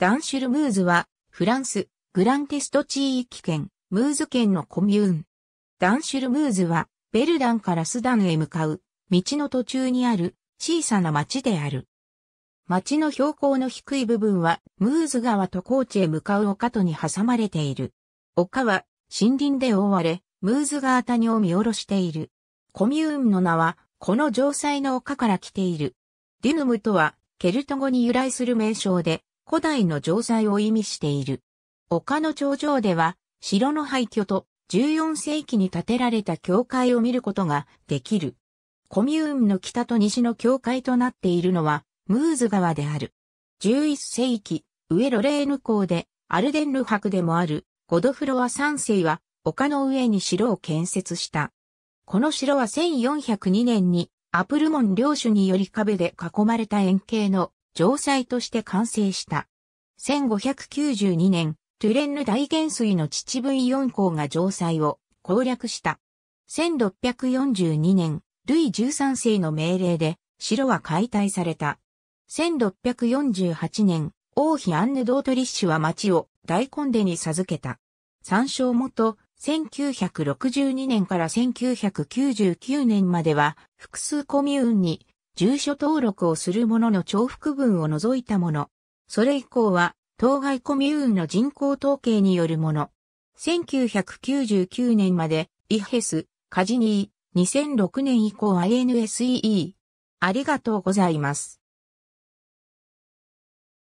ダンシュルムーズは、フランス、グランテスト地域圏、ムーズ県のコミューン。ダンシュルムーズは、ベルダンからスダンへ向かう、道の途中にある、小さな町である。町の標高の低い部分は、ムーズ川と高地へ向かう丘とに挟まれている。丘は、森林で覆われ、ムーズ川谷を見下ろしている。コミューンの名は、この城塞の丘から来ている。デュヌムとは、ケルト語に由来する名称で、古代の城塞を意味している。丘の頂上では、城の廃墟と14世紀に建てられた教会を見ることができる。コミューンの北と西の教会となっているのは、ムーズ川である。11世紀、上ロレーヌ港で、アルデンル博でもある、ゴドフロア三世は、丘の上に城を建設した。この城は1402年に、アプルモン領主により壁で囲まれた円形の城塞として完成した。1592年、トゥレンヌ大元帥の秩父イ4校が城塞を攻略した。1642年、ルイ13世の命令で、城は解体された。1648年、王妃アンヌ・ドートリッシュは町を大コンデに授けた。参照元、1962年から1999年までは、複数コミューンに住所登録をするものの重複分を除いたもの。それ以降は、当該コミューンの人口統計によるもの。1999年まで、イヘス、カジニー、2006年以降 INSEE。ありがとうございます。